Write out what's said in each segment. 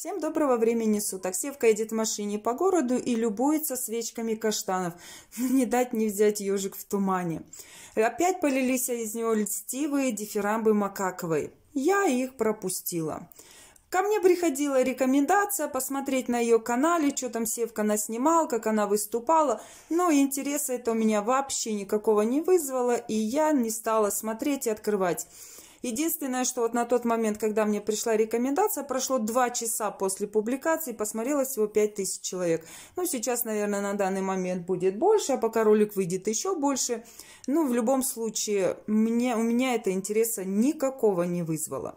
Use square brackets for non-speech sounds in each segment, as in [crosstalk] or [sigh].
Всем доброго времени суток. Севка едет в машине по городу и любуется свечками каштанов. [laughs] Ну, не дать не взять ежик в тумане. Опять полились из него льстивые дифирамбы макаковые. Я их пропустила. Ко мне приходила рекомендация посмотреть на ее канале, что там Севка наснимал, как она выступала, но интереса это у меня вообще никакого не вызвало, и я не стала смотреть и открывать. Единственное, что вот на тот момент, когда мне пришла рекомендация, прошло 2 часа после публикации, посмотрело всего 5000 человек. Ну, сейчас, наверное, на данный момент будет больше, а пока ролик выйдет еще больше. Ну, в любом случае, мне, у меня это интереса никакого не вызвало.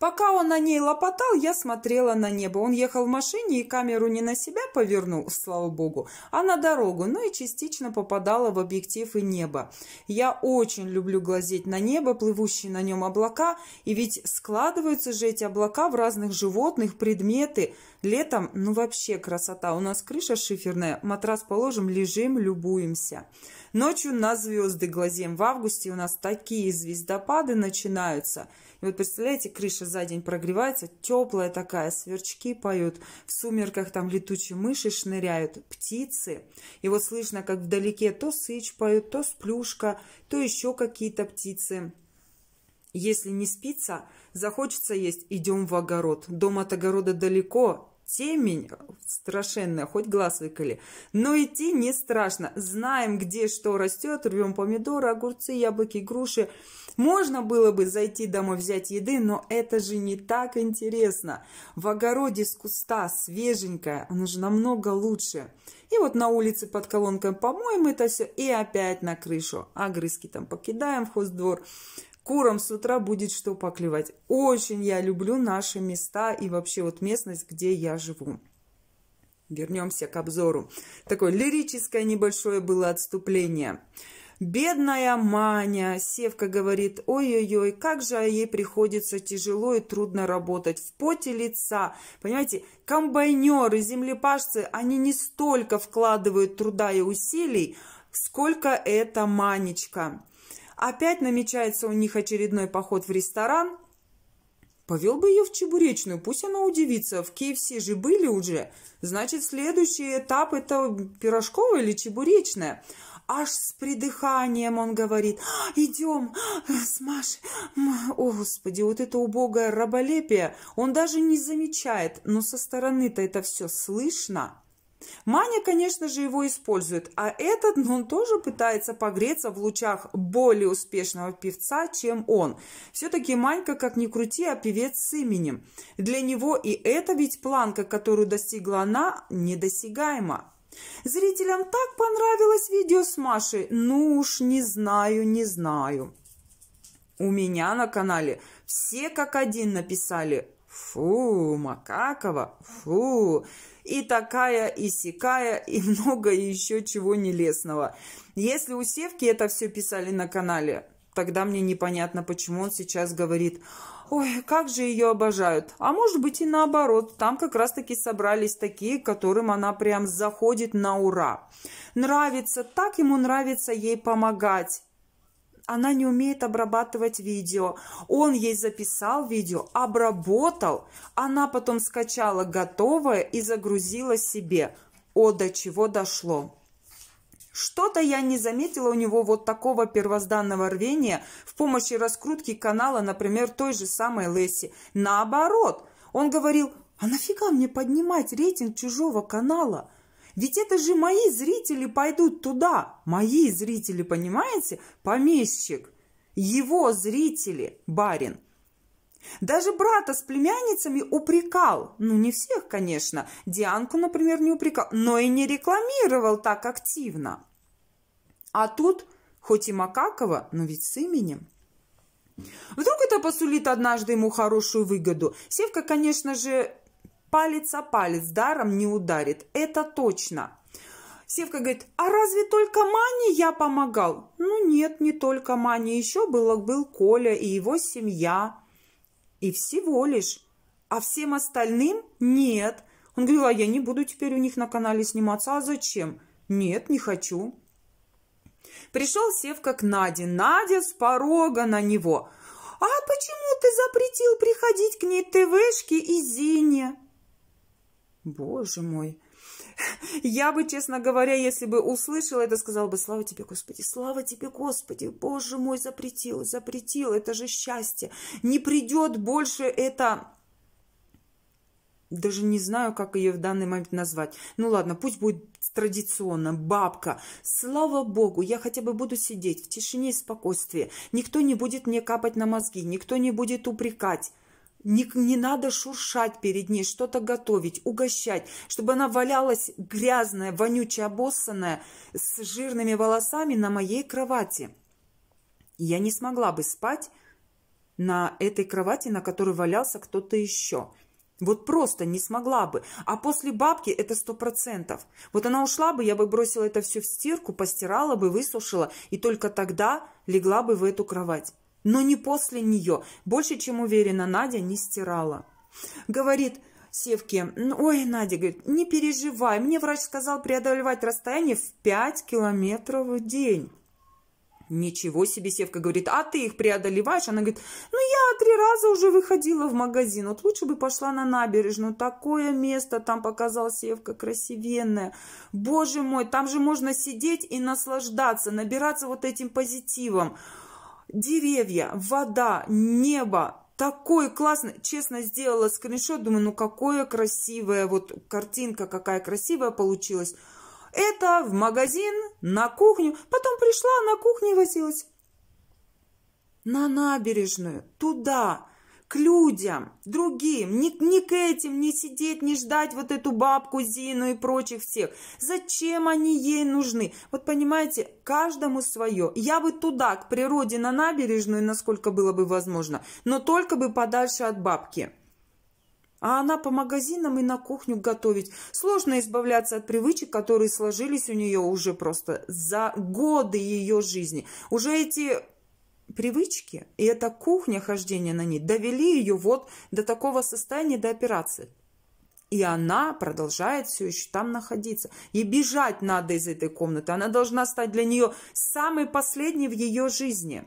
Пока он на ней лопотал, я смотрела на небо. Он ехал в машине и камеру не на себя повернул, слава богу, а на дорогу, ну и частично попадала в объектив и небо. Я очень люблю глазеть на небо, плывущие на нем облака, и ведь складываются же эти облака в разных животных, предметы. Летом, ну вообще красота, у нас крыша шиферная, матрас положим, лежим, любуемся. Ночью на звезды глазем. в августе у нас такие звездопады начинаются – и вот представляете, крыша за день прогревается, теплая такая, сверчки поют, в сумерках там летучие мыши шныряют, птицы. И вот слышно, как вдалеке то сыч поют, то сплюшка, то еще какие-то птицы. Если не спится, захочется есть, идем в огород. Дом от огорода далеко, темень страшенная, хоть глаз выколи. Но идти не страшно. Знаем, где что растет, рвем помидоры, огурцы, яблоки, груши. Можно было бы зайти домой взять еды, но это же не так интересно. В огороде с куста свеженькая, она же намного лучше. И вот на улице под колонкой помоем это все и опять на крышу. Огрызки там покидаем в хоздвор. двор Курам с утра будет что поклевать. Очень я люблю наши места и вообще вот местность, где я живу. Вернемся к обзору. Такое лирическое небольшое было отступление. Бедная Маня, Севка говорит, ой-ой-ой, как же ей приходится тяжело и трудно работать в поте лица. Понимаете, комбайнеры, землепашцы, они не столько вкладывают труда и усилий, сколько это Манечка. Опять намечается у них очередной поход в ресторан. Повел бы ее в Чебуречную, пусть она удивится. В KFC же были уже. Значит, следующий этап – это пирожковая или чебуречная. Аж с придыханием он говорит, «А, идем, Смаш, о господи, вот это убогое раболепие, он даже не замечает, но со стороны-то это все слышно. Маня, конечно же, его использует, а этот, ну, он тоже пытается погреться в лучах более успешного певца, чем он. Все-таки Манька, как ни крути, а певец с именем. Для него и это ведь планка, которую достигла она, недосягаема. Зрителям так понравилось видео с Машей. Ну уж не знаю, не знаю. У меня на канале все как один написали фу, Макакова, фу, и такая, и сякая, и много еще чего нелестного. Если у Севки это все писали на канале, тогда мне непонятно, почему он сейчас говорит, ой, как же ее обожают. А может быть и наоборот, там как раз-таки собрались такие, которым она прям заходит на ура. Нравится, так ему нравится ей помогать она не умеет обрабатывать видео. Он ей записал видео, обработал, она потом скачала готовое и загрузила себе. О, до чего дошло. Что-то я не заметила у него вот такого первозданного рвения в помощи раскрутки канала, например, той же самой Лесси. Наоборот, он говорил, а нафига мне поднимать рейтинг чужого канала? Ведь это же мои зрители пойдут туда. Мои зрители, понимаете? Помещик. Его зрители, барин. Даже брата с племянницами упрекал. Ну, не всех, конечно. Дианку, например, не упрекал. Но и не рекламировал так активно. А тут, хоть и Макакова, но ведь с именем. Вдруг это посулит однажды ему хорошую выгоду. Севка, конечно же, Палец о палец даром не ударит, это точно. Севка говорит, а разве только Мане я помогал? Ну нет, не только Мане, еще был, был Коля и его семья. И всего лишь. А всем остальным нет. Он говорил, а я не буду теперь у них на канале сниматься, а зачем? Нет, не хочу. Пришел Севка к Наде. Надя с порога на него. «А почему ты запретил приходить к ней ТВшке и Зине?» Боже мой. [laughs] Я бы, честно говоря, если бы услышала это, сказала бы, слава тебе, Господи, слава тебе, Господи, Боже мой, запретил, запретил, это же счастье. Не придет больше это даже не знаю, как ее в данный момент назвать. Ну ладно, пусть будет традиционно, бабка. Слава богу, я хотя бы буду сидеть в тишине и спокойствии. Никто не будет мне капать на мозги, никто не будет упрекать. Не, не надо шуршать перед ней, что-то готовить, угощать, чтобы она валялась грязная, вонючая, обоссанная, с жирными волосами на моей кровати. Я не смогла бы спать на этой кровати, на которой валялся кто-то еще. Вот просто не смогла бы. А после бабки это сто процентов. Вот она ушла бы, я бы бросила это все в стирку, постирала бы, высушила, и только тогда легла бы в эту кровать. Но не после нее. Больше, чем уверена, Надя не стирала. Говорит Севке, ой, Надя, говорит, не переживай, мне врач сказал преодолевать расстояние в 5 километров в день. Ничего себе, Севка говорит, а ты их преодолеваешь? Она говорит, ну я три раза уже выходила в магазин, вот лучше бы пошла на набережную, такое место там показал Севка красивенное. Боже мой, там же можно сидеть и наслаждаться, набираться вот этим позитивом деревья, вода, небо, такой классный. Честно, сделала скриншот, думаю, ну какое красивое, вот картинка какая красивая получилась. Это в магазин, на кухню. Потом пришла, на кухне возилась. На набережную, туда к людям, другим, не, не к этим, не сидеть, не ждать вот эту бабку Зину и прочих всех. Зачем они ей нужны? Вот понимаете, каждому свое. Я бы туда, к природе, на набережную, насколько было бы возможно, но только бы подальше от бабки. А она по магазинам и на кухню готовить. Сложно избавляться от привычек, которые сложились у нее уже просто за годы ее жизни. Уже эти привычки и эта кухня хождения на ней довели ее вот до такого состояния, до операции. И она продолжает все еще там находиться. И бежать надо из этой комнаты. Она должна стать для нее самой последней в ее жизни.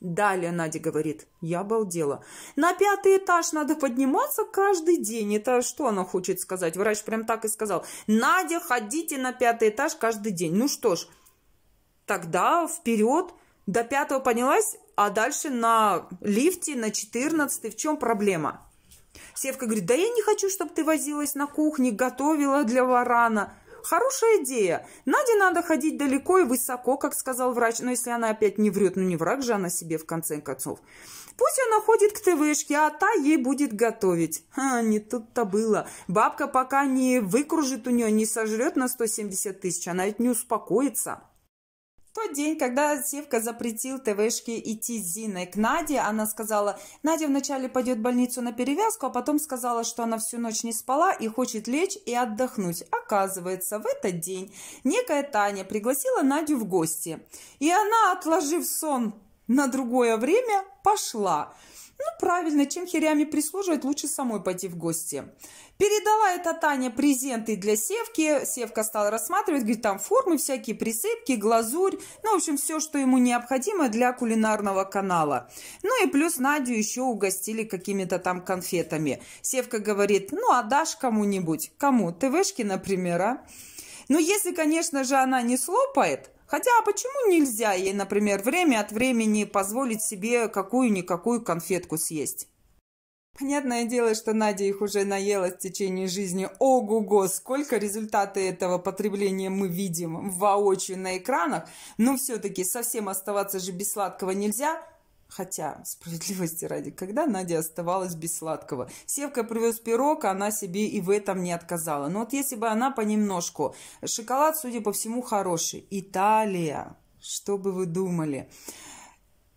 Далее Надя говорит, я обалдела. На пятый этаж надо подниматься каждый день. Это что она хочет сказать? Врач прям так и сказал. Надя, ходите на пятый этаж каждый день. Ну что ж, тогда вперед. До пятого поднялась, а дальше на лифте, на четырнадцатый. В чем проблема? Севка говорит, да я не хочу, чтобы ты возилась на кухне, готовила для варана. Хорошая идея. Наде надо ходить далеко и высоко, как сказал врач. Но если она опять не врет, ну не враг же она себе в конце концов. Пусть она ходит к ТВшке, а та ей будет готовить. Ха, не тут-то было. Бабка пока не выкружит у нее, не сожрет на 170 тысяч, она ведь не успокоится тот день, когда Севка запретил ТВшке идти с Зиной к Наде, она сказала, Надя вначале пойдет в больницу на перевязку, а потом сказала, что она всю ночь не спала и хочет лечь и отдохнуть. Оказывается, в этот день некая Таня пригласила Надю в гости. И она, отложив сон на другое время, пошла. Ну, правильно, чем херями прислуживать, лучше самой пойти в гости. Передала это Таня презенты для Севки. Севка стала рассматривать, говорит, там формы всякие, присыпки, глазурь. Ну, в общем, все, что ему необходимо для кулинарного канала. Ну и плюс Надю еще угостили какими-то там конфетами. Севка говорит, ну, отдашь а кому-нибудь. Кому? ТВшке, например, а? Ну, если, конечно же, она не слопает, Хотя, а почему нельзя ей, например, время от времени позволить себе какую-никакую конфетку съесть? Понятное дело, что Надя их уже наела в течение жизни. Ого-го, сколько результаты этого потребления мы видим воочию на экранах. Но все-таки совсем оставаться же без сладкого нельзя – Хотя, справедливости ради, когда Надя оставалась без сладкого? Севка привез пирог, а она себе и в этом не отказала. Но вот если бы она понемножку... Шоколад, судя по всему, хороший. Италия. Что бы вы думали?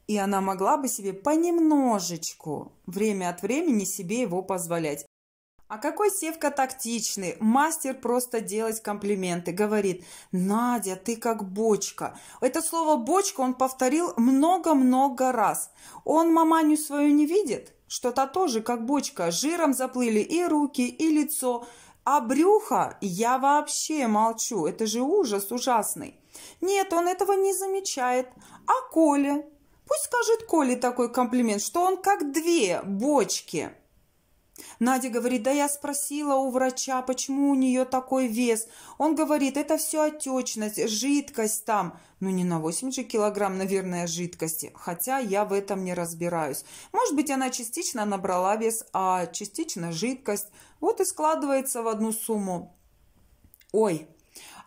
И она могла бы себе понемножечку, время от времени себе его позволять. А какой Севка тактичный, мастер просто делать комплименты. Говорит, Надя, ты как бочка. Это слово «бочка» он повторил много-много раз. Он маманю свою не видит? Что то тоже как бочка. Жиром заплыли и руки, и лицо. А брюха я вообще молчу. Это же ужас ужасный. Нет, он этого не замечает. А Коля? Пусть скажет Коле такой комплимент, что он как две бочки. Надя говорит, да я спросила у врача, почему у нее такой вес. Он говорит, это все отечность, жидкость там. Ну, не на 8 же килограмм, наверное, жидкости. Хотя я в этом не разбираюсь. Может быть, она частично набрала вес, а частично жидкость. Вот и складывается в одну сумму. Ой,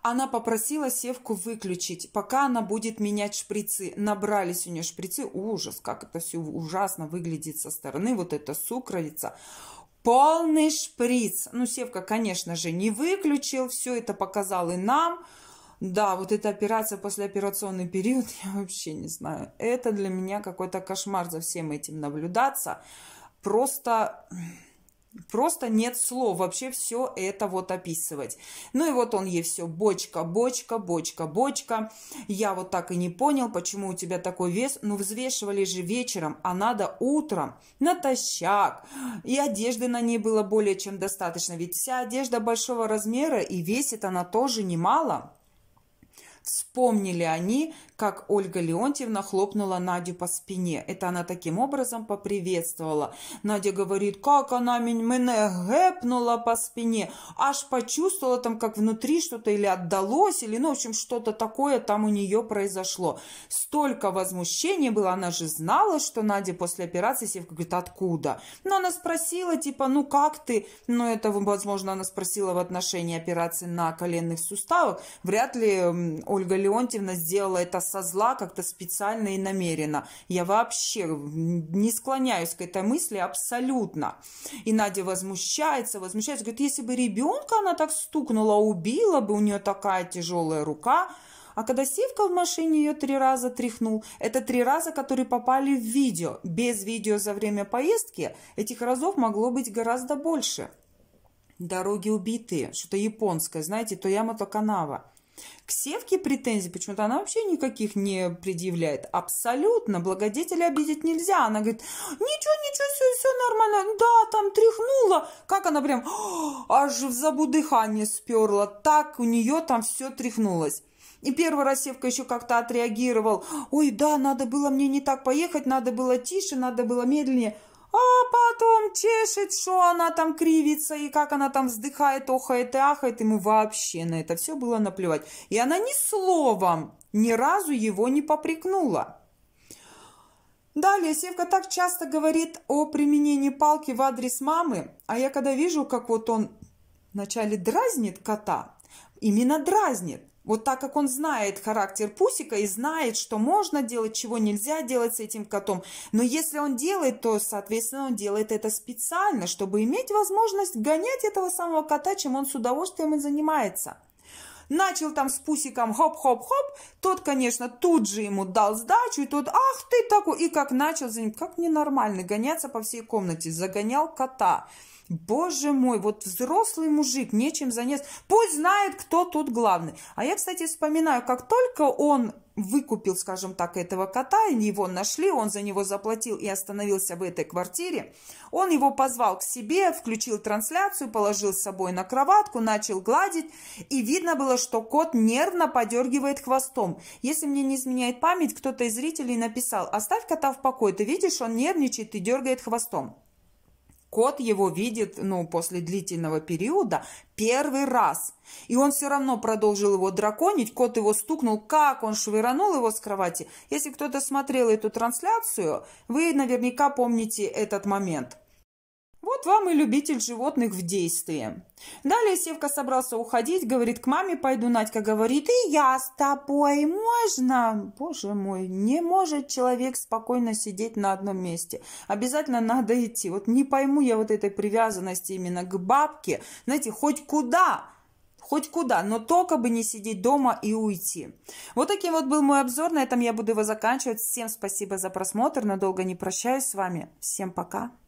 она попросила севку выключить, пока она будет менять шприцы. Набрались у нее шприцы. Ужас, как это все ужасно выглядит со стороны. Вот эта сукровица полный шприц. Ну, Севка, конечно же, не выключил, все это показал и нам. Да, вот эта операция, послеоперационный период, [laughs] я вообще не знаю. Это для меня какой-то кошмар за всем этим наблюдаться. Просто Просто нет слов вообще все это вот описывать. Ну и вот он ей все, бочка, бочка, бочка, бочка. Я вот так и не понял, почему у тебя такой вес. Ну взвешивали же вечером, а надо утром, натощак. И одежды на ней было более чем достаточно, ведь вся одежда большого размера и весит она тоже немало. Вспомнили они, как Ольга Леонтьевна хлопнула Надю по спине. Это она таким образом поприветствовала. Надя говорит, как она меня гэпнула по спине. Аж почувствовала там, как внутри что-то или отдалось, или, ну, в общем, что-то такое там у нее произошло. Столько возмущения было. Она же знала, что Надя после операции Севка говорит, откуда? Но она спросила, типа, ну, как ты? Ну, это, возможно, она спросила в отношении операции на коленных суставах. Вряд ли Ольга Леонтьевна сделала это со зла, как-то специально и намеренно. Я вообще не склоняюсь к этой мысли абсолютно. И Надя возмущается, возмущается, говорит, если бы ребенка она так стукнула, убила бы, у нее такая тяжелая рука. А когда Сивка в машине ее три раза тряхнул, это три раза, которые попали в видео. Без видео за время поездки этих разов могло быть гораздо больше. Дороги убитые, что-то японское, знаете, то яма, то канава. К Севке претензий почему-то она вообще никаких не предъявляет. Абсолютно. Благодетеля обидеть нельзя. Она говорит, ничего, ничего, все, все нормально. Да, там тряхнула. Как она прям «А, аж в забудыхание сперла. Так у нее там все тряхнулось. И первый раз Севка еще как-то отреагировал. Ой, да, надо было мне не так поехать, надо было тише, надо было медленнее а потом чешет, что она там кривится, и как она там вздыхает, охает и ахает, ему вообще на это все было наплевать. И она ни словом, ни разу его не попрекнула. Далее Севка так часто говорит о применении палки в адрес мамы, а я когда вижу, как вот он вначале дразнит кота, именно дразнит, вот так как он знает характер пусика и знает, что можно делать, чего нельзя делать с этим котом. Но если он делает, то, соответственно, он делает это специально, чтобы иметь возможность гонять этого самого кота, чем он с удовольствием и занимается начал там с пусиком хоп-хоп-хоп, тот, конечно, тут же ему дал сдачу, и тот, ах ты такой, и как начал за ним, как ненормально, гоняться по всей комнате, загонял кота. Боже мой, вот взрослый мужик, нечем заняться. Пусть знает, кто тут главный. А я, кстати, вспоминаю, как только он выкупил, скажем так, этого кота, его нашли, он за него заплатил и остановился в этой квартире. Он его позвал к себе, включил трансляцию, положил с собой на кроватку, начал гладить, и видно было, что кот нервно подергивает хвостом. Если мне не изменяет память, кто-то из зрителей написал, оставь кота в покое, ты видишь, он нервничает и дергает хвостом. Кот его видит, ну, после длительного периода, первый раз. И он все равно продолжил его драконить, кот его стукнул, как он швырнул его с кровати. Если кто-то смотрел эту трансляцию, вы наверняка помните этот момент. Вот вам и любитель животных в действии. Далее Севка собрался уходить, говорит, к маме пойду, Надька говорит, и я с тобой, можно? Боже мой, не может человек спокойно сидеть на одном месте. Обязательно надо идти. Вот не пойму я вот этой привязанности именно к бабке. Знаете, хоть куда, хоть куда, но только бы не сидеть дома и уйти. Вот таким вот был мой обзор, на этом я буду его заканчивать. Всем спасибо за просмотр, надолго не прощаюсь с вами. Всем пока.